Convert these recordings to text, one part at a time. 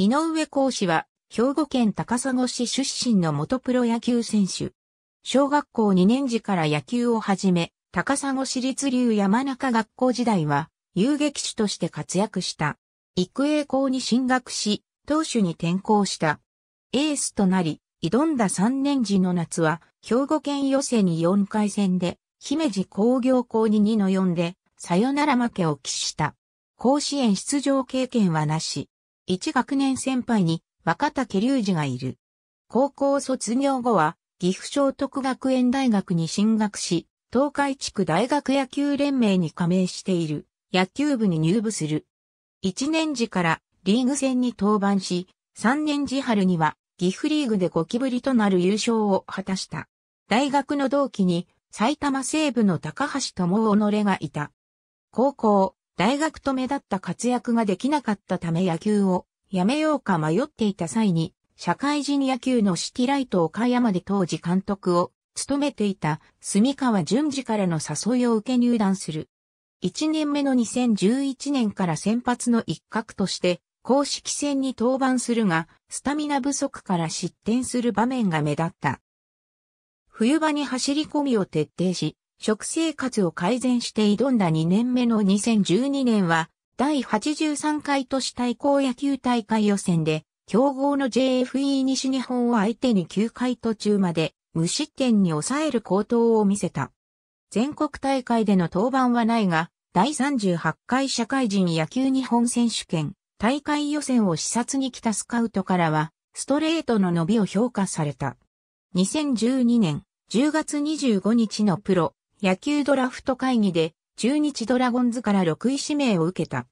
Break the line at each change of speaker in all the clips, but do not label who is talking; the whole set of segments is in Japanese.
井上講師は、兵庫県高砂市出身の元プロ野球選手。小学校2年時から野球を始め、高砂市立流山中学校時代は、遊撃手として活躍した。育英校に進学し、投手に転校した。エースとなり、挑んだ3年時の夏は、兵庫県予選に4回戦で、姫路工業校に2の4で、さよなら負けを喫した。甲子園出場経験はなし。一学年先輩に若竹隆二がいる。高校卒業後は岐阜聖徳学園大学に進学し、東海地区大学野球連盟に加盟している野球部に入部する。一年時からリーグ戦に登板し、三年時春には岐阜リーグでゴキブリとなる優勝を果たした。大学の同期に埼玉西部の高橋智己がいた。高校、大学と目立った活躍ができなかったため野球をやめようか迷っていた際に、社会人野球のシティライト岡山で当時監督を務めていた住川淳二からの誘いを受け入団する。1年目の2011年から先発の一角として公式戦に登板するが、スタミナ不足から失点する場面が目立った。冬場に走り込みを徹底し、食生活を改善して挑んだ2年目の2012年は、第83回都市対抗野球大会予選で、強豪の JFE 西日本を相手に9回途中まで無失点に抑える高騰を見せた。全国大会での登板はないが、第38回社会人野球日本選手権大会予選を視察に来たスカウトからは、ストレートの伸びを評価された。2012年10月25日のプロ野球ドラフト会議で中日ドラゴンズから6位指名を受けた。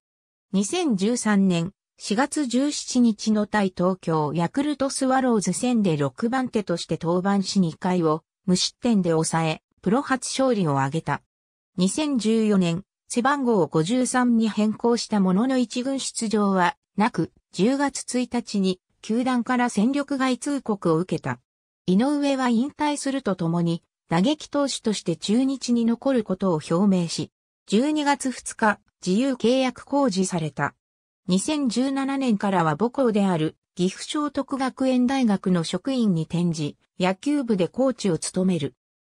2013年4月17日の対東京ヤクルトスワローズ戦で6番手として登板し2回を無失点で抑え、プロ初勝利を挙げた。2014年、背番号53に変更したものの一軍出場はなく、10月1日に球団から戦力外通告を受けた。井上は引退するとともに、打撃投手として中日に残ることを表明し、12月2日、自由契約公示された。2017年からは母校である岐阜聖徳学園大学の職員に転じ、野球部でコーチを務める。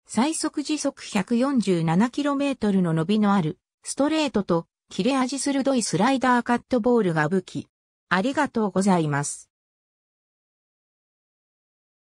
最速時速 147km の伸びのあるストレートと切れ味鋭いスライダーカットボールが武器。ありがとうございます。